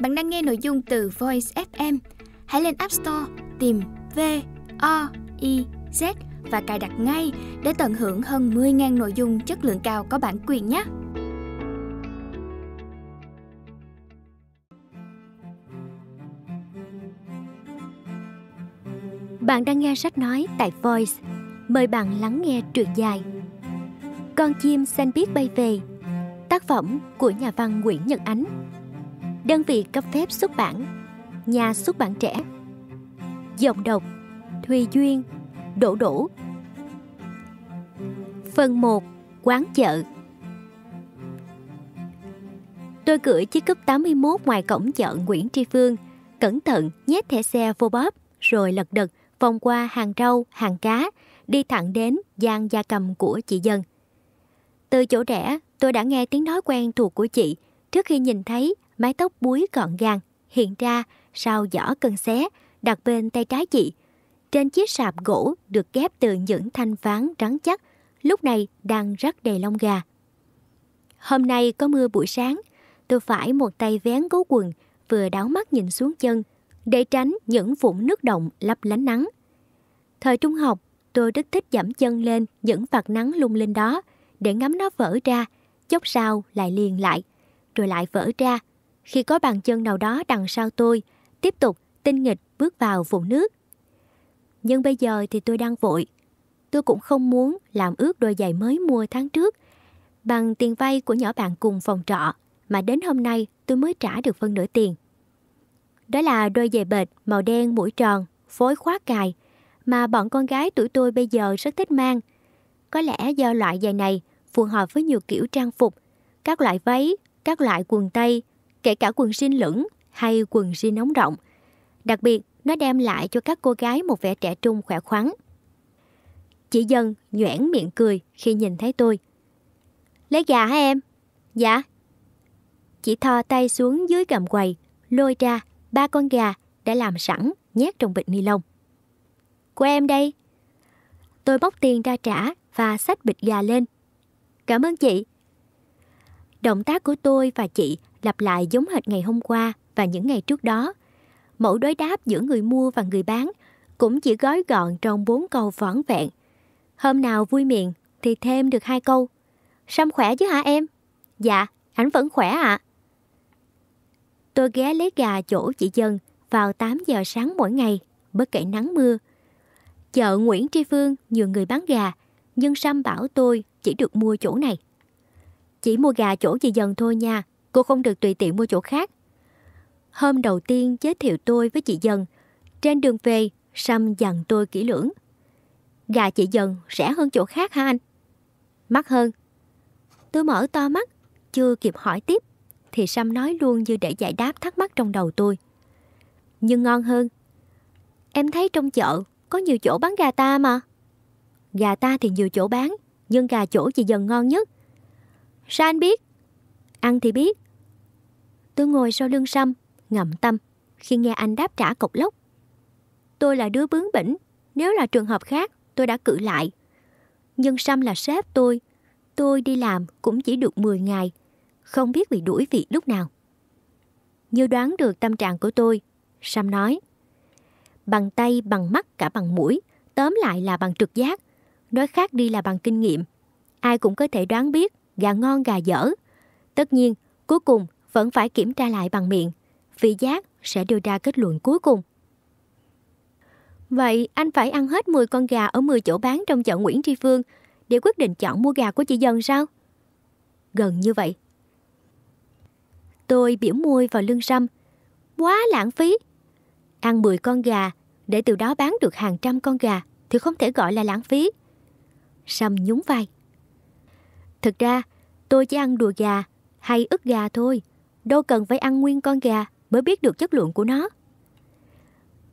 Bạn đang nghe nội dung từ Voice FM. Hãy lên App Store tìm V O I Z và cài đặt ngay để tận hưởng hơn 10.000 nội dung chất lượng cao có bản quyền nhé. Bạn đang nghe sách nói tại Voice. Mời bạn lắng nghe truyện dài Con chim xanh biết bay về Tác phẩm của nhà văn Nguyễn Nhật Ánh đơn vị cấp phép xuất bản, nhà xuất bản trẻ, dòng độc, Thùy Duyên, Đỗ Đỗ. Phần 1. Quán chợ Tôi gửi chiếc cúp 81 ngoài cổng chợ Nguyễn Tri Phương, cẩn thận nhét thẻ xe vô bóp, rồi lật đật vòng qua hàng rau, hàng cá, đi thẳng đến gian gia cầm của chị Dân. Từ chỗ rẽ, tôi đã nghe tiếng nói quen thuộc của chị trước khi nhìn thấy mái tóc búi gọn gàng hiện ra sau giỏ cân xé đặt bên tay trái chị. Trên chiếc sạp gỗ được ghép từ những thanh ván rắn chắc, lúc này đang rất đầy lông gà. Hôm nay có mưa buổi sáng, tôi phải một tay vén gấu quần, vừa đáo mắt nhìn xuống chân, để tránh những vũng nước động lấp lánh nắng. Thời trung học, tôi rất thích giảm chân lên những vạt nắng lung linh đó, để ngắm nó vỡ ra, chốc sau lại liền lại, rồi lại vỡ ra, khi có bàn chân nào đó đằng sau tôi, tiếp tục tinh nghịch bước vào vùng nước. Nhưng bây giờ thì tôi đang vội. Tôi cũng không muốn làm ướt đôi giày mới mua tháng trước bằng tiền vay của nhỏ bạn cùng phòng trọ mà đến hôm nay tôi mới trả được phân nửa tiền. Đó là đôi giày bệt màu đen mũi tròn, phối khóa cài mà bọn con gái tuổi tôi bây giờ rất thích mang. Có lẽ do loại giày này phù hợp với nhiều kiểu trang phục, các loại váy, các loại quần tây, kể cả quần jean lửng hay quần jean nóng rộng. Đặc biệt, nó đem lại cho các cô gái một vẻ trẻ trung khỏe khoắn. Chị Dân nhoẻn miệng cười khi nhìn thấy tôi. Lấy gà hả em? Dạ. Chị thò tay xuống dưới gầm quầy, lôi ra ba con gà đã làm sẵn nhét trong bịch ni lông. Của em đây. Tôi bóc tiền ra trả và xách bịch gà lên. Cảm ơn chị. Động tác của tôi và chị lặp lại giống hệt ngày hôm qua và những ngày trước đó. Mẫu đối đáp giữa người mua và người bán cũng chỉ gói gọn trong bốn câu vỏn vẹn. Hôm nào vui miệng thì thêm được hai câu. Sâm khỏe chứ hả em? Dạ, ảnh vẫn khỏe ạ. À. Tôi ghé lấy gà chỗ chị Dân vào 8 giờ sáng mỗi ngày, bất kể nắng mưa. Chợ Nguyễn Tri Phương nhiều người bán gà, nhưng Sâm bảo tôi chỉ được mua chỗ này. Chỉ mua gà chỗ chị Dân thôi nha, Cô không được tùy tiện mua chỗ khác. Hôm đầu tiên giới thiệu tôi với chị Dần. Trên đường về, Sam dặn tôi kỹ lưỡng. Gà chị Dần rẻ hơn chỗ khác hả anh? Mắc hơn. Tôi mở to mắt, chưa kịp hỏi tiếp. Thì Sam nói luôn như để giải đáp thắc mắc trong đầu tôi. Nhưng ngon hơn. Em thấy trong chợ có nhiều chỗ bán gà ta mà. Gà ta thì nhiều chỗ bán, nhưng gà chỗ chị Dần ngon nhất. Sao anh biết? Ăn thì biết, Tôi ngồi sau lưng Sam, ngậm tâm, khi nghe anh đáp trả cục lốc. Tôi là đứa bướng bỉnh, nếu là trường hợp khác, tôi đã cự lại. Nhưng Sam là sếp tôi, tôi đi làm cũng chỉ được 10 ngày, không biết bị đuổi việc lúc nào. Như đoán được tâm trạng của tôi, Sam nói. Bằng tay, bằng mắt, cả bằng mũi, tóm lại là bằng trực giác, nói khác đi là bằng kinh nghiệm. Ai cũng có thể đoán biết gà ngon gà dở. Tất nhiên, cuối cùng vẫn phải kiểm tra lại bằng miệng, vị giác sẽ đưa ra kết luận cuối cùng. Vậy anh phải ăn hết 10 con gà ở 10 chỗ bán trong chợ Nguyễn Tri Phương để quyết định chọn mua gà của chị Dân sao? Gần như vậy. Tôi biểu môi vào lưng Sâm. Quá lãng phí. Ăn 10 con gà để từ đó bán được hàng trăm con gà thì không thể gọi là lãng phí. Sâm nhún vai. Thực ra, tôi chỉ ăn đùa gà hay ức gà thôi đâu cần phải ăn nguyên con gà mới biết được chất lượng của nó.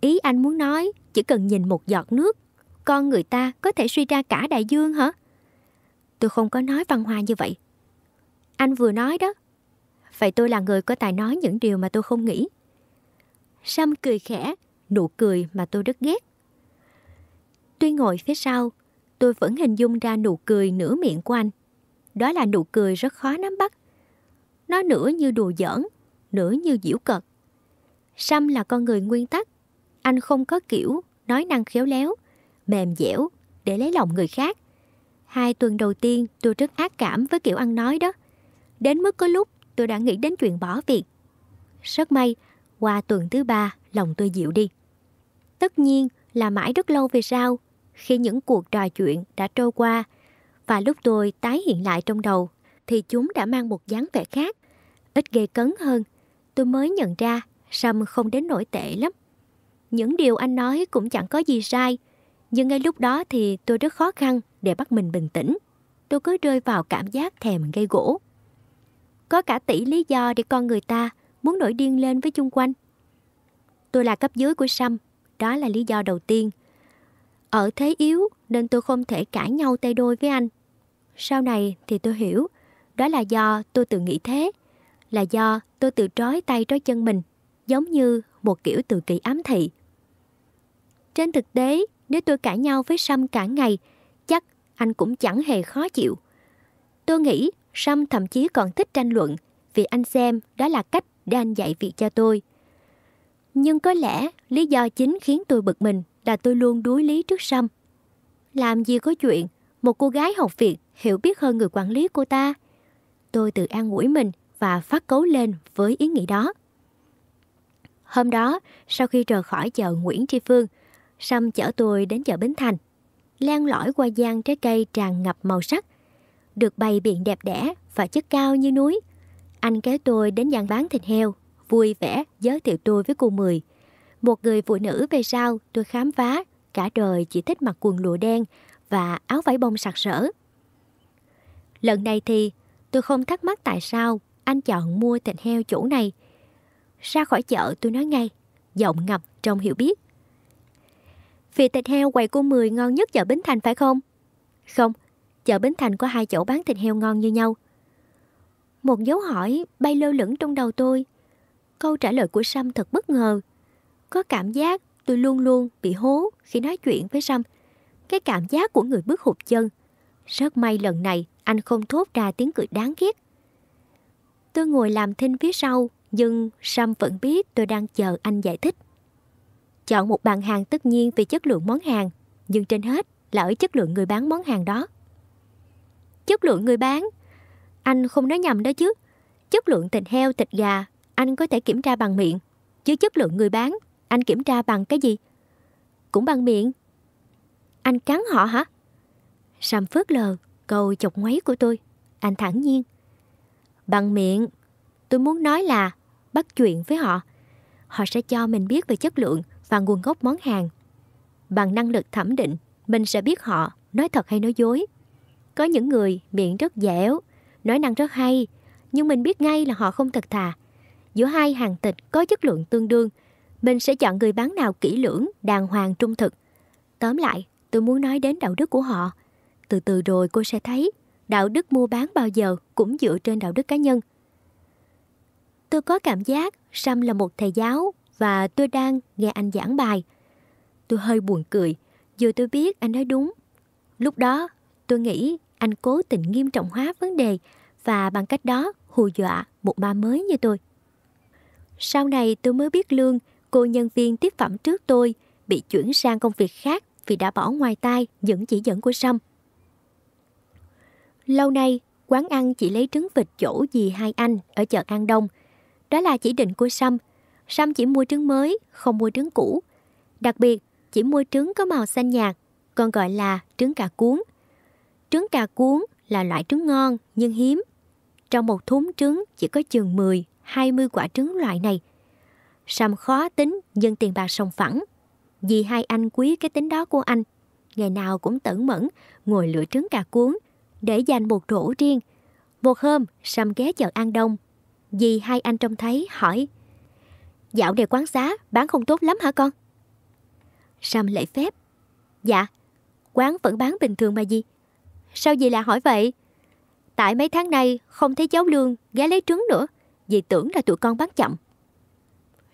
Ý anh muốn nói, chỉ cần nhìn một giọt nước, con người ta có thể suy ra cả đại dương hả? Tôi không có nói văn hoa như vậy. Anh vừa nói đó. Vậy tôi là người có tài nói những điều mà tôi không nghĩ. Sam cười khẽ, nụ cười mà tôi rất ghét. Tuy ngồi phía sau, tôi vẫn hình dung ra nụ cười nửa miệng của anh. Đó là nụ cười rất khó nắm bắt nó nửa như đùa giỡn, nửa như diễu cợt. Sam là con người nguyên tắc. Anh không có kiểu, nói năng khéo léo, mềm dẻo để lấy lòng người khác. Hai tuần đầu tiên tôi rất ác cảm với kiểu ăn nói đó. Đến mức có lúc tôi đã nghĩ đến chuyện bỏ việc. Rất may, qua tuần thứ ba lòng tôi dịu đi. Tất nhiên là mãi rất lâu về sau, khi những cuộc trò chuyện đã trôi qua và lúc tôi tái hiện lại trong đầu thì chúng đã mang một dáng vẻ khác ít gây cấn hơn. Tôi mới nhận ra Sâm không đến nổi tệ lắm. Những điều anh nói cũng chẳng có gì sai, nhưng ngay lúc đó thì tôi rất khó khăn để bắt mình bình tĩnh. Tôi cứ rơi vào cảm giác thèm gây gỗ. Có cả tỷ lý do để con người ta muốn nổi điên lên với chung quanh. Tôi là cấp dưới của Sâm, đó là lý do đầu tiên. Ở thế yếu nên tôi không thể cãi nhau tay đôi với anh. Sau này thì tôi hiểu, đó là do tôi tự nghĩ thế là do tôi tự trói tay trói chân mình, giống như một kiểu tự kỷ ám thị. Trên thực tế, nếu tôi cãi nhau với Sam cả ngày, chắc anh cũng chẳng hề khó chịu. Tôi nghĩ Sam thậm chí còn thích tranh luận vì anh xem đó là cách để anh dạy việc cho tôi. Nhưng có lẽ lý do chính khiến tôi bực mình là tôi luôn đuối lý trước Sam. Làm gì có chuyện một cô gái học việc hiểu biết hơn người quản lý cô ta. Tôi tự an ủi mình và phát cấu lên với ý nghĩ đó. Hôm đó, sau khi rời khỏi chợ Nguyễn Tri Phương, Sâm chở tôi đến chợ Bến Thành. Lan lõi qua gian trái cây tràn ngập màu sắc, được bày biện đẹp đẽ và chất cao như núi. Anh kéo tôi đến gian bán thịt heo, vui vẻ giới thiệu tôi với cô Mười. Một người phụ nữ về sau tôi khám phá, cả đời chỉ thích mặc quần lụa đen và áo vải bông sặc sỡ. Lần này thì tôi không thắc mắc tại sao anh chọn mua thịt heo chỗ này. Ra khỏi chợ tôi nói ngay, giọng ngập trong hiểu biết. Vì thịt heo quầy cô mười ngon nhất chợ Bến Thành phải không? Không, chợ Bến Thành có hai chỗ bán thịt heo ngon như nhau. Một dấu hỏi bay lơ lửng trong đầu tôi. Câu trả lời của Sam thật bất ngờ. Có cảm giác tôi luôn luôn bị hố khi nói chuyện với Sam. Cái cảm giác của người bước hụt chân. Rất may lần này anh không thốt ra tiếng cười đáng ghét Tôi ngồi làm thinh phía sau, nhưng Sam vẫn biết tôi đang chờ anh giải thích. Chọn một bàn hàng tất nhiên vì chất lượng món hàng, nhưng trên hết là ở chất lượng người bán món hàng đó. Chất lượng người bán? Anh không nói nhầm đó chứ. Chất lượng thịt heo, thịt gà, anh có thể kiểm tra bằng miệng. Chứ chất lượng người bán, anh kiểm tra bằng cái gì? Cũng bằng miệng. Anh cắn họ hả? Sam phớt lờ, câu chọc ngoáy của tôi. Anh thẳng nhiên bằng miệng. Tôi muốn nói là bắt chuyện với họ. Họ sẽ cho mình biết về chất lượng và nguồn gốc món hàng. Bằng năng lực thẩm định, mình sẽ biết họ nói thật hay nói dối. Có những người miệng rất dẻo, nói năng rất hay, nhưng mình biết ngay là họ không thật thà. Giữa hai hàng thịt có chất lượng tương đương, mình sẽ chọn người bán nào kỹ lưỡng, đàng hoàng trung thực. Tóm lại, tôi muốn nói đến đạo đức của họ. Từ từ rồi cô sẽ thấy đạo đức mua bán bao giờ cũng dựa trên đạo đức cá nhân. Tôi có cảm giác Sam là một thầy giáo và tôi đang nghe anh giảng bài. Tôi hơi buồn cười, dù tôi biết anh nói đúng. Lúc đó, tôi nghĩ anh cố tình nghiêm trọng hóa vấn đề và bằng cách đó hù dọa một ma mới như tôi. Sau này tôi mới biết lương, cô nhân viên tiếp phẩm trước tôi bị chuyển sang công việc khác vì đã bỏ ngoài tai những chỉ dẫn của Sam. Lâu nay, quán ăn chỉ lấy trứng vịt chỗ dì hai anh ở chợ An Đông. Đó là chỉ định của Sam. Sam chỉ mua trứng mới, không mua trứng cũ. Đặc biệt, chỉ mua trứng có màu xanh nhạt, còn gọi là trứng cà cuốn. Trứng cà cuốn là loại trứng ngon nhưng hiếm. Trong một thúng trứng chỉ có chừng 10, 20 quả trứng loại này. Sam khó tính nhưng tiền bạc sòng phẳng. Vì hai anh quý cái tính đó của anh. Ngày nào cũng tẩn mẫn, ngồi lựa trứng cà cuốn – để dành một rổ riêng. Một hôm, sâm ghé chợ An Đông. Dì hai anh trông thấy hỏi Dạo này quán xá bán không tốt lắm hả con? Sâm lễ phép Dạ, quán vẫn bán bình thường mà dì Sao dì lại hỏi vậy? Tại mấy tháng nay không thấy cháu Lương ghé lấy trứng nữa Dì tưởng là tụi con bán chậm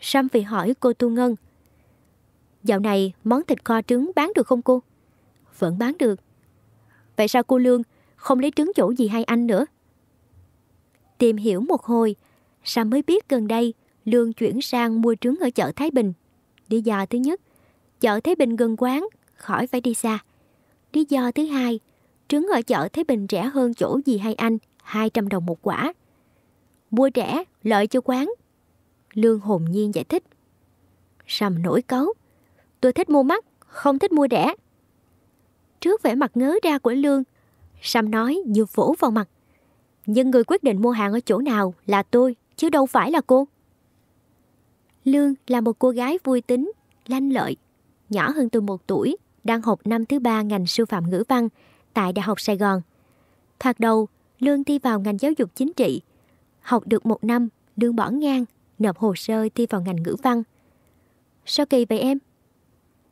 Sâm vì hỏi cô Tu Ngân Dạo này món thịt kho trứng bán được không cô? Vẫn bán được Vậy sao cô Lương không lấy trứng chỗ gì hai anh nữa. Tìm hiểu một hồi, Sam mới biết gần đây Lương chuyển sang mua trứng ở chợ Thái Bình. Lý do thứ nhất, chợ Thái Bình gần quán, khỏi phải đi xa. Lý do thứ hai, trứng ở chợ Thái Bình rẻ hơn chỗ gì hay anh, 200 đồng một quả. Mua rẻ, lợi cho quán. Lương hồn nhiên giải thích. Sầm nổi cấu. Tôi thích mua mắc, không thích mua rẻ. Trước vẻ mặt ngớ ra của Lương, Sam nói như vỗ vào mặt. Nhưng người quyết định mua hàng ở chỗ nào là tôi, chứ đâu phải là cô. Lương là một cô gái vui tính, lanh lợi, nhỏ hơn tôi một tuổi, đang học năm thứ ba ngành sư phạm ngữ văn tại Đại học Sài Gòn. Thoạt đầu, Lương thi vào ngành giáo dục chính trị. Học được một năm, Lương bỏ ngang, nộp hồ sơ thi vào ngành ngữ văn. Sao kỳ vậy em?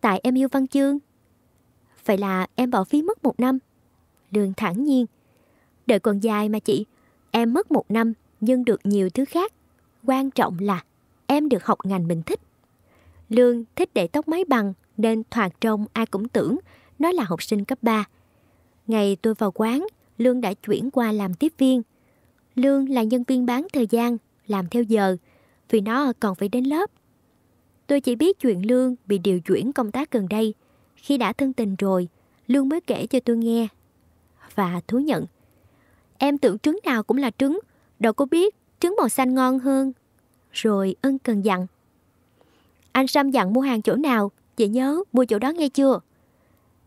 Tại em yêu văn chương. Vậy là em bỏ phí mất một năm đường thẳng nhiên. Đời còn dài mà chị, em mất một năm nhưng được nhiều thứ khác. Quan trọng là em được học ngành mình thích. Lương thích để tóc máy bằng nên thoạt trông ai cũng tưởng nó là học sinh cấp 3. Ngày tôi vào quán, Lương đã chuyển qua làm tiếp viên. Lương là nhân viên bán thời gian, làm theo giờ, vì nó còn phải đến lớp. Tôi chỉ biết chuyện Lương bị điều chuyển công tác gần đây. Khi đã thân tình rồi, Lương mới kể cho tôi nghe và thú nhận. Em tưởng trứng nào cũng là trứng, đâu có biết trứng màu xanh ngon hơn. Rồi ân cần dặn. Anh Sam dặn mua hàng chỗ nào, chị nhớ mua chỗ đó nghe chưa?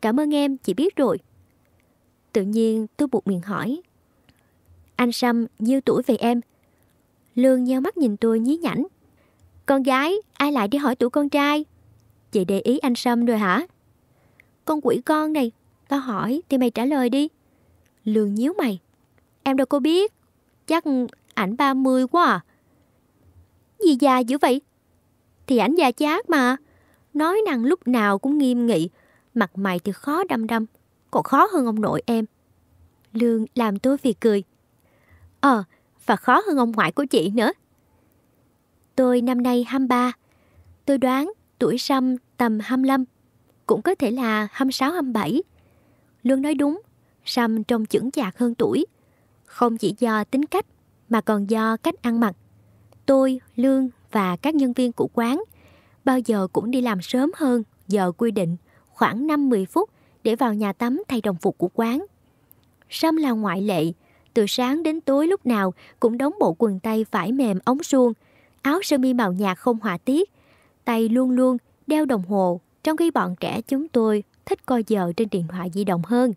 Cảm ơn em, chị biết rồi. Tự nhiên tôi buộc miệng hỏi. Anh Sam nhiêu tuổi về em? Lương nheo mắt nhìn tôi nhí nhảnh. Con gái, ai lại đi hỏi tuổi con trai? Chị để ý anh Sâm rồi hả? Con quỷ con này, tao hỏi thì mày trả lời đi. Lương nhíu mày. Em đâu có biết. Chắc ảnh 30 quá à. Gì già dữ vậy? Thì ảnh già chát mà. Nói năng lúc nào cũng nghiêm nghị. Mặt mày thì khó đăm đăm. Còn khó hơn ông nội em. Lương làm tôi phì cười. Ờ, và khó hơn ông ngoại của chị nữa. Tôi năm nay 23. Tôi đoán tuổi răm tầm 25. Cũng có thể là 26-27. Lương nói đúng. Sam trông chững chạc hơn tuổi. Không chỉ do tính cách mà còn do cách ăn mặc. Tôi, Lương và các nhân viên của quán bao giờ cũng đi làm sớm hơn giờ quy định khoảng 5-10 phút để vào nhà tắm thay đồng phục của quán. Sam là ngoại lệ, từ sáng đến tối lúc nào cũng đóng bộ quần tay vải mềm ống suông, áo sơ mi màu nhạt không họa tiết, tay luôn luôn đeo đồng hồ trong khi bọn trẻ chúng tôi thích coi giờ trên điện thoại di động hơn.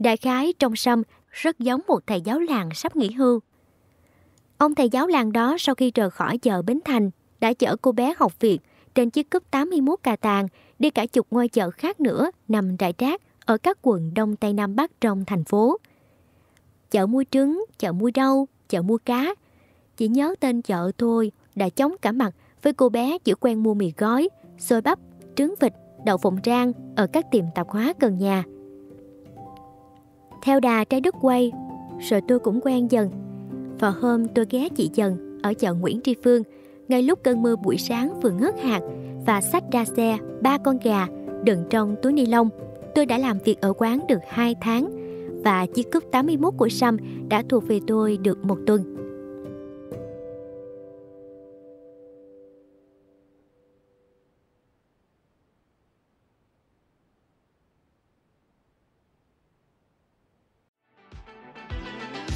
Đại khái trong sâm rất giống một thầy giáo làng sắp nghỉ hưu. Ông thầy giáo làng đó sau khi rời khỏi chợ Bến Thành đã chở cô bé học việc trên chiếc cúp 81 cà tàng đi cả chục ngôi chợ khác nữa nằm rải rác ở các quận Đông Tây Nam Bắc trong thành phố. Chợ mua trứng, chợ mua rau, chợ mua cá. Chỉ nhớ tên chợ thôi đã chống cả mặt với cô bé chỉ quen mua mì gói, xôi bắp, trứng vịt, đậu phộng rang ở các tiệm tạp hóa gần nhà. Theo đà trái đất quay, rồi tôi cũng quen dần. Vào hôm tôi ghé chị Dần ở chợ Nguyễn Tri Phương, ngay lúc cơn mưa buổi sáng vừa ngớt hạt và sách ra xe ba con gà đựng trong túi ni lông. Tôi đã làm việc ở quán được 2 tháng và chiếc cúp 81 của Sam đã thuộc về tôi được một tuần.